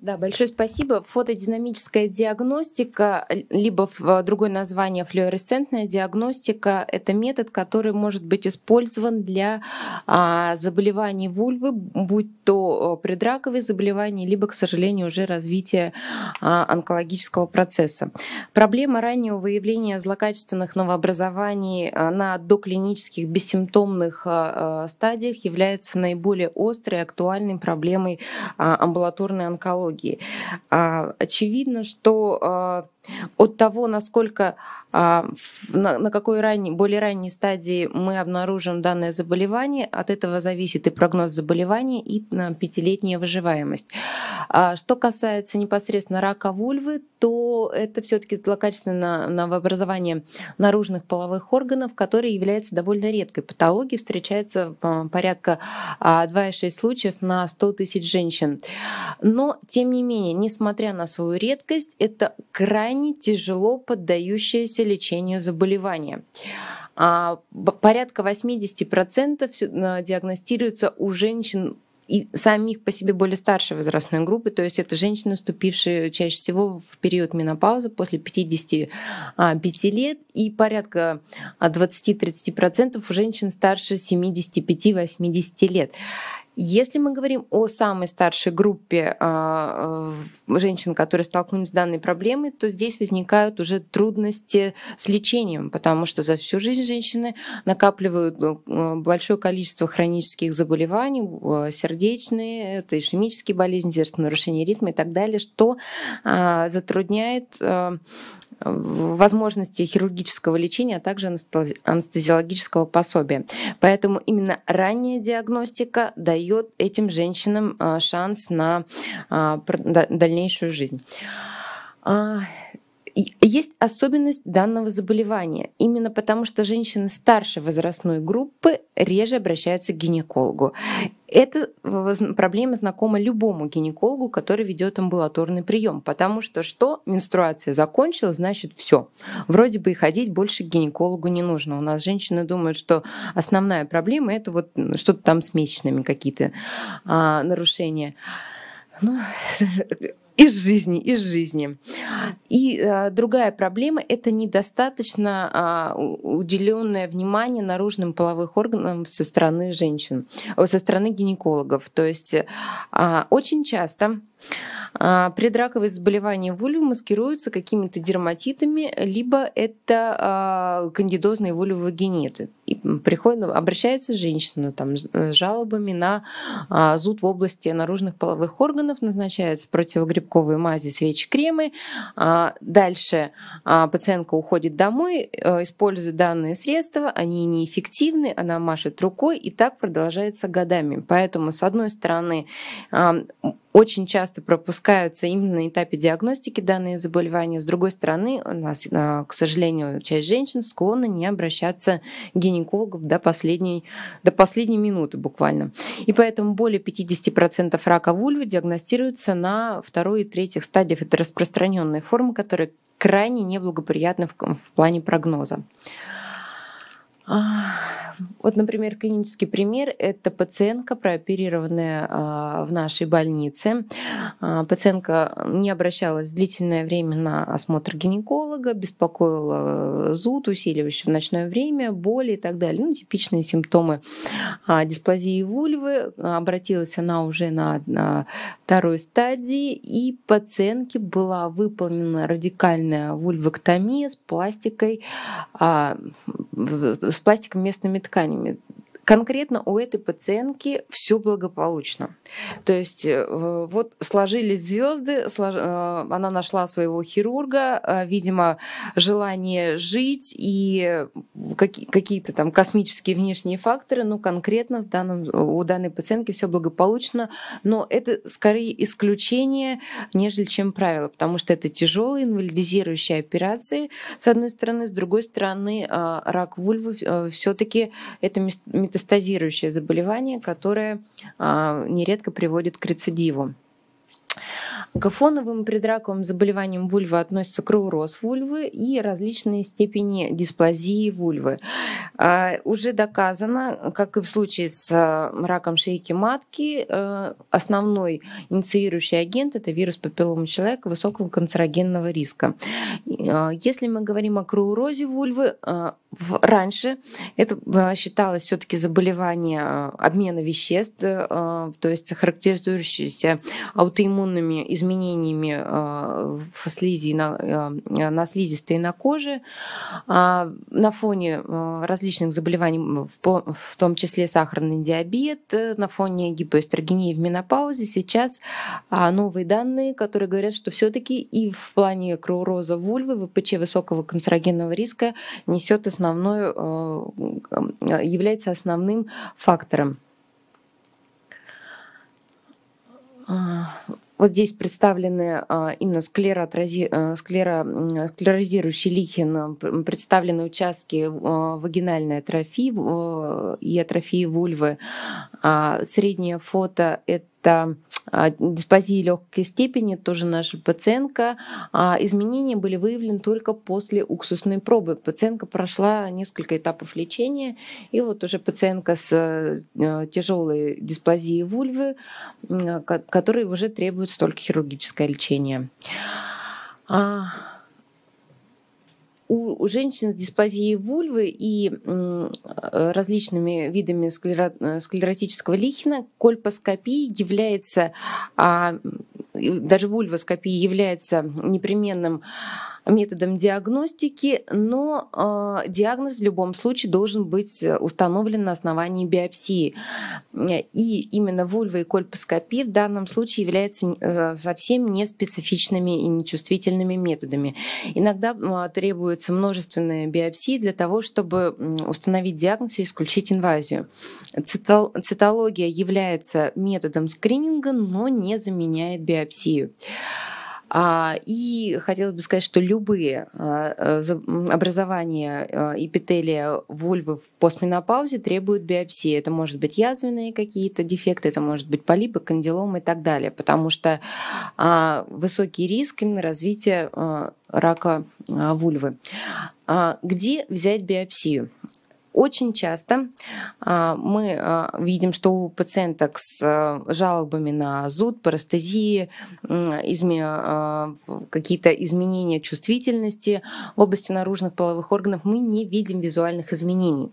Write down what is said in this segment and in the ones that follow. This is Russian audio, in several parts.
Да, большое спасибо. Фотодинамическая диагностика, либо в э, другое название флюоресцентная диагностика, это метод, который может быть использован для а, заболеваний вульвы, будь то э, предраковые заболевания, либо, к сожалению, уже развитие а, онкологического процесса. Проблема раннего выявления злокачественных новообразований э, на доклинических бессимптомных стадиях является наиболее острой и актуальной проблемой а, амбулаторной онкологии психологии. А, очевидно, что а, от того, насколько а, на, какой ранней, более ранней стадии мы обнаружим данное заболевание, от этого зависит и прогноз заболевания, и э, пятилетняя выживаемость. А, что касается непосредственно рака вульвы, то это все-таки злокачественное новообразование наружных половых органов, которое является довольно редкой патологией, встречается э, порядка 2,6 а, случаев на 100 тысяч женщин. Но, тем не менее, несмотря на свою редкость, это крайне тяжело поддающаяся учащимся лечению заболевания. А, порядка 80% э, диагностируется у женщин и самих по себе более старшей возрастной группы, то есть это женщины, вступившие чаще всего в период менопаузы после 55 а, лет, и порядка 20-30% а, у женщин старше 75-80 лет. Если мы говорим о самой старшей группе а, женщин, которые столкнулись с данной проблемой, то здесь возникают уже трудности с лечением, потому что за всю жизнь женщины накапливают э, большое количество хронических заболеваний, э, сердечные, это ишемические болезни, сердечные нарушение ритма и так далее, что а, затрудняет э, возможности хирургического лечения, а также анестезиологического пособия. Поэтому именно ранняя диагностика дает этим женщинам э, шанс на а, дальнейшую жизнь. А, есть особенность данного заболевания. Именно потому, что женщины старшей возрастной группы реже обращаются к гинекологу. Эта э, проблема знакома любому гинекологу, который ведет амбулаторный прием, потому что что менструация закончилась, значит все. Вроде бы и ходить больше к гинекологу не нужно. У нас женщины думают, что основная проблема это вот что-то там с месячными какие-то а, нарушения. Ну, из жизни, из жизни. И э, другая проблема — это недостаточно э, а, уделенное внимание наружным половых органам со стороны женщин, э, со стороны гинекологов. То есть э, очень часто а, предраковые заболевания вульвы маскируются какими-то дерматитами, либо это а, кандидозные вульвовагениты. И приходит, обращается женщина там, с э, жалобами на а, зуд в области наружных половых органов, назначаются противогрибковые мази, свечи, кремы. Дальше пациентка уходит домой, э, использует данные средства, они неэффективны, она машет рукой, и так продолжается годами. Поэтому, с одной стороны, очень часто пропускаются именно на этапе диагностики данные заболевания. С другой стороны, у нас, а, к сожалению, часть женщин склонна не обращаться к гинекологам до последней, до последней минуты буквально. И поэтому более 50% рака вульвы диагностируются на второй и третьих стадиях. Это распространенные формы, которые крайне неблагоприятны в, в плане прогноза. А, вот, например, клинический пример – это пациентка, прооперированная а, в нашей больнице. А, пациентка не обращалась длительное время на осмотр гинеколога, беспокоила э, зуд, усиливающий в ночное время, боли и так далее. Ну, типичные симптомы а, дисплазии вульвы. Обратилась она уже на второй стадии, и пациентке была выполнена радикальная вульвоктомия с пластикой, с пластиком местными тканями. Конкретно у этой пациентки все благополучно. То есть э, вот сложились звезды, э, она нашла своего хирурга, э, видимо, желание жить и какие-то там космические внешние факторы, Но ну, конкретно в данном, у данной пациентки все благополучно, но это скорее исключение, нежели чем правило, потому что это тяжелые инвалидизирующие операции, с одной стороны, с другой стороны, рак вульвы все-таки это метастазирующий метастазирующее заболевание, которое а, нередко приводит к рецидиву. К фоновым предраковым заболеваниям вульвы относятся кровороз вульвы и различные степени дисплазии вульвы. А, уже доказано, как и в случае с а, раком шейки матки, э, основной инициирующий агент – это вирус папиллома человека высокого канцерогенного риска. А, если мы говорим о кроворозе вульвы, э, раньше это э, считалось все таки заболевание обмена веществ, то есть характеризующееся аутоиммунными изменениями изменениями э, в слизи, на, э, на слизистой и на коже а на фоне э, различных заболеваний, в том числе сахарный диабет, на фоне гипоэстрогении в менопаузе, сейчас а, новые данные, которые говорят, что все таки и в плане кроуроза вульвы, ВПЧ высокого канцерогенного риска несет основной является основным фактором. А, вот здесь представлены а, именно склероотрази... Э, склеро... склерозирующий лихин, э, представлены участки э, вагинальной атрофии и атрофии вульвы. А, среднее фото — это это а, диспазии легкой степени, тоже наша пациентка. А, изменения были выявлены только после уксусной пробы. Пациентка прошла несколько этапов лечения, и вот уже пациентка с э, тяжелой дисплазией вульвы, которой уже требует столько хирургическое лечение. А, у женщин с дисплазией вульвы и э, различными видами э, склеротического лихина кольпоскопия является, а, даже вульвоскопия является непременным методом диагностики, но а, диагноз в любом случае должен быть э, установлен на основании биопсии. И именно вульва и кольпоскопия в данном случае являются совсем неспецифичными и нечувствительными методами. Иногда требуются множественные биопсии для того, чтобы установить диагноз и исключить инвазию. Цитология является методом скрининга, но не заменяет биопсию. А, и хотелось бы сказать, что любые а, э, образования а, эпителия вульвы в постменопаузе требуют биопсии. Это может быть язвенные какие-то дефекты, это может быть полипы, кандиломы и так далее, потому что высокий риск именно развития рака вульвы. Где взять биопсию? Очень часто а, мы а, видим, что у пациенток с а, жалобами на зуд, парастезии, какие-то изменения чувствительности в области наружных половых органов мы не видим визуальных изменений.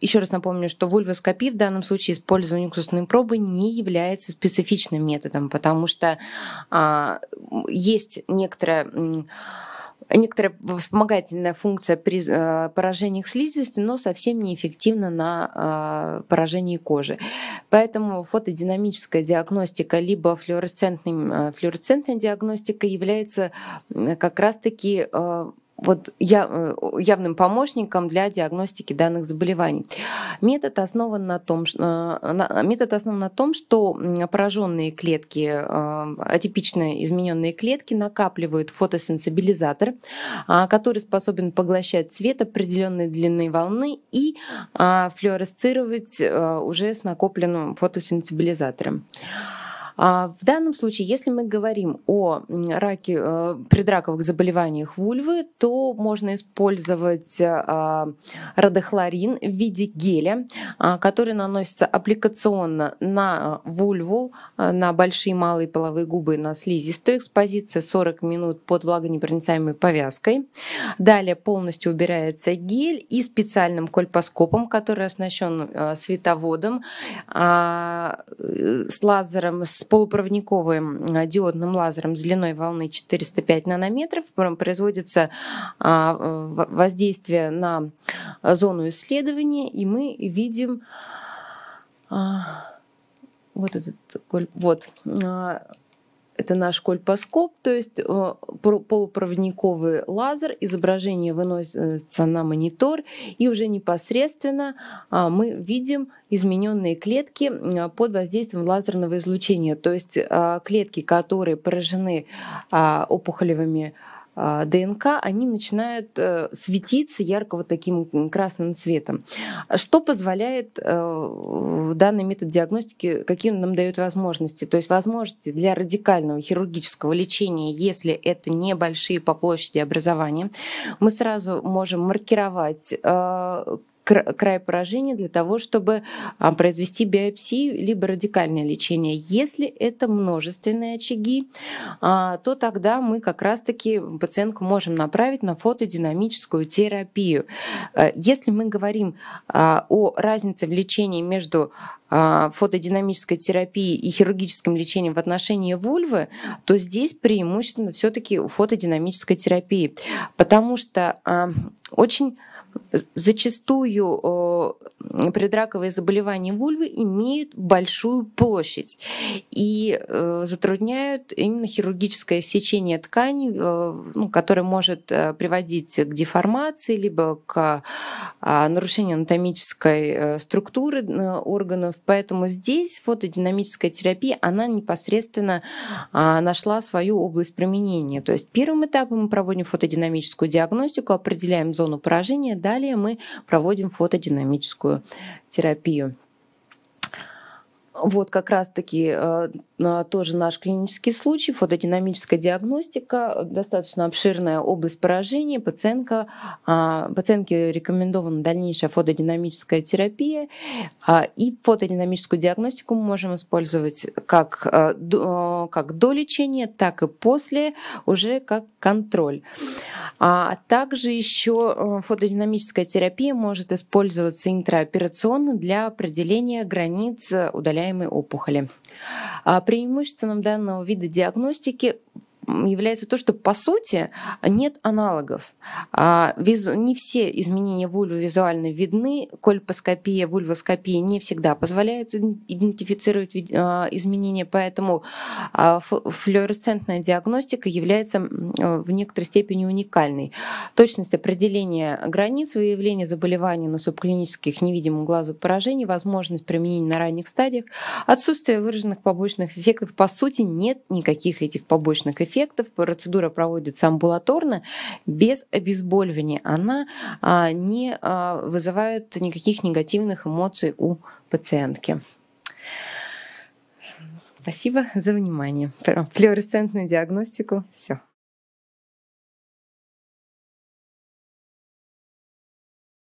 Еще раз напомню, что вульвоскопия в данном случае использование уксусной пробы не является специфичным методом, потому что есть некоторая Некоторая вспомогательная функция при э, поражениях слизистой, но совсем неэффективна на э, поражении кожи. Поэтому фотодинамическая диагностика либо э, флюоресцентная диагностика является как раз-таки вот я, э, явным помощником для диагностики данных заболеваний. Метод основан на том, э, на, метод основан на том что пораженные клетки, э, атипичные измененные клетки накапливают фотосенсибилизатор, а, который способен поглощать свет определенной длины волны и а, флюоресцировать уже с накопленным фотосенсибилизатором. А, в данном случае, если мы говорим о раке, э, предраковых заболеваниях вульвы, то можно использовать а, радохлорин в виде геля, а, который наносится аппликационно на э, вульву, э, на большие и малые половые губы, на слизистую. Экспозиция 40 минут под влагонепроницаемой повязкой. Далее полностью убирается гель и специальным кольпоскопом, который оснащен световодом, с лазером, с полупроводниковым э, диодным лазером с длиной волны 405 нанометров производится а, э, воздействие на зону исследования, и мы видим а, вот этот вот а, это наш кольпоскоп, то есть э, полупроводниковый лазер, изображение выносится на монитор, и уже непосредственно а, мы видим измененные клетки э, под воздействием лазерного излучения, то есть а, клетки, которые поражены а, опухолевыми а, ДНК, они начинают э, светиться ярко вот таким красным цветом. Что позволяет э, данный метод диагностики, какие он нам дает возможности? То есть возможности для радикального хирургического лечения, если это небольшие по площади образования, мы сразу можем маркировать э, край поражения для того, чтобы а, произвести биопсию либо радикальное лечение. Если это множественные очаги, а, то тогда мы как раз-таки пациентку можем направить на фотодинамическую терапию. Э, если мы говорим а, о разнице в лечении между фотодинамической терапией и хирургическим лечением в отношении вульвы, то здесь преимущественно все-таки у фотодинамической терапии, потому что очень зачастую предраковые заболевания вульвы имеют большую площадь и э, затрудняют именно хирургическое сечение тканей, э, ну, которое может э, приводить к деформации, либо к а, нарушению анатомической структуры органов. Поэтому здесь фотодинамическая терапия, она непосредственно а, нашла свою область применения. То есть первым этапом мы проводим фотодинамическую диагностику, определяем зону поражения, Далее мы проводим фотодинамическую терапию. Вот как раз-таки э, а, тоже наш клинический случай, фотодинамическая диагностика, достаточно обширная область поражения. Пациентка, а, пациентке рекомендована дальнейшая фотодинамическая терапия. А, и фотодинамическую диагностику мы можем использовать как, как до лечения, так и после, уже как контроль. А также еще фотодинамическая терапия может использоваться интраоперационно для определения границ удаляемой опухоли. А, преимуществом данного вида диагностики является то, что по сути нет аналогов. А, не все изменения вульвы визуально видны. Кольпоскопия, вульвоскопия не всегда позволяет идентифицировать а, изменения, поэтому а, флуоресцентная диагностика является э, в некоторой степени уникальной. Точность определения границ выявления заболеваний на субклинических невидимым глазу поражений, возможность применения на ранних стадиях, отсутствие выраженных побочных эффектов. По сути, нет никаких этих побочных эффектов эффектов. Процедура проводится амбулаторно, без обезболивания. Она а, не а, вызывает никаких негативных эмоций у пациентки. Спасибо за внимание. Флюоресцентную диагностику. Все.